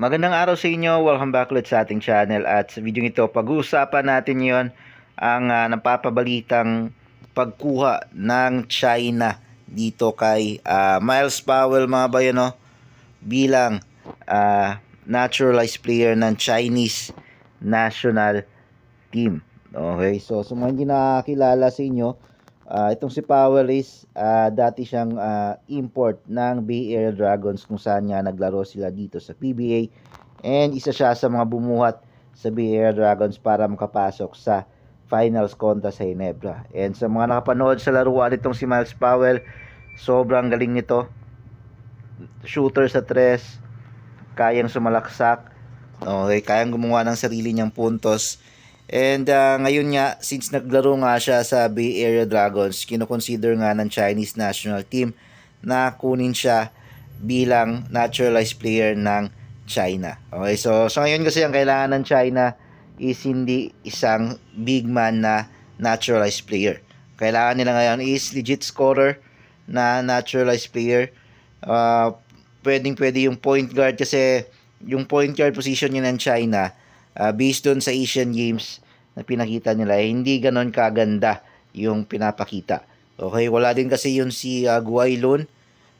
Magandang araw sa inyo. Welcome back ulit sa ating channel. At sa video ito, pag-uusapan natin yon ang uh, napapabalitang pagkuha ng China dito kay uh, Miles Powell mga bayo no? bilang uh, naturalized player ng Chinese national team. Okay, so sa so, mga hindi nakakilala sa inyo, Uh, itong si Powell is uh, dati siyang uh, import ng Bay Area Dragons kung saan niya naglaro sila dito sa PBA and isa siya sa mga bumuhat sa Bay Area Dragons para makapasok sa finals kontra sa Ginebra. And sa mga nakapanood sa laruan nitong si Miles Powell, sobrang galing nito. Shooter sa tres, kayang sumalaksak, okay, kayang gumawa ng sarili niyang puntos And uh, ngayon nga, since naglaro nga siya sa Bay Area Dragons, kinoconsider nga ng Chinese national team na kunin siya bilang naturalized player ng China. Okay, so, so ngayon kasi ang kailangan ng China is hindi isang big man na naturalized player. Kailangan nila ngayon is legit scorer na naturalized player. Uh, pwedeng pwede yung point guard kasi yung point guard position niya ng China uh, based dun sa Asian Games na pinakita nila, eh, hindi ganon kaganda yung pinapakita. Okay, wala din kasi yun si uh, ah, Guaylon,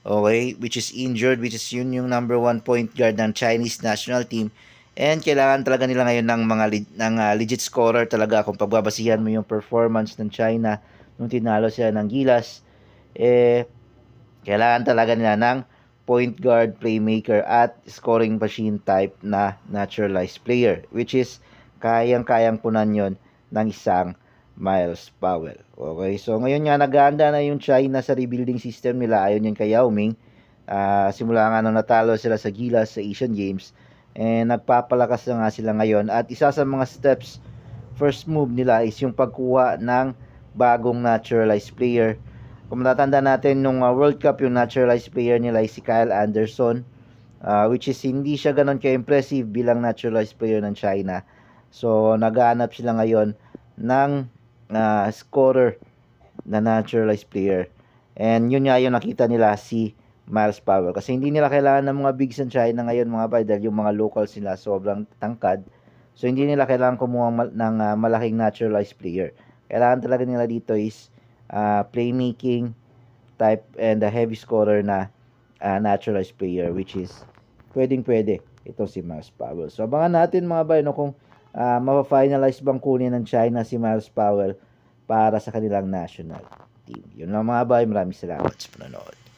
okay, which is injured, which is yun yung number one point guard ng Chinese national team. And kailangan talaga nila ngayon ng mga ng uh, legit scorer talaga kung pagbabasihan mo yung performance ng China nung tinalo sila ng Gilas. Eh, kailangan talaga nila ng point guard playmaker at scoring machine type na naturalized player which is kayang-kayang punan yon ng isang Miles Powell. Okay, so ngayon nga naganda na yung China sa rebuilding system nila ayon yung kay Yao Ming. Uh, simula nga nung natalo sila sa Gilas sa Asian Games eh, nagpapalakas na nga sila ngayon at isa sa mga steps first move nila is yung pagkuha ng bagong naturalized player kung matatanda natin nung uh, World Cup yung naturalized player nila si Kyle Anderson uh, which is hindi siya ganoon ka-impressive bilang naturalized player ng China. So naghahanap sila ngayon ng uh, scorer na naturalized player. And yun nga yung nakita nila si Miles Powell. Kasi hindi nila kailangan ng mga bigs ng China ngayon mga bay dahil yung mga locals nila sobrang tangkad. So hindi nila kailangan kumuha ng uh, malaking naturalized player. Kailangan talaga nila dito is uh, playmaking type and a heavy scorer na uh, naturalized player which is pwedeng pwede ito si Miles Powell. So abangan natin mga bay no, kung uh, mapafinalize bang kunin ng China si Miles Powell para sa kanilang national team. Yun lang mga bay, maraming salamat sa panonood.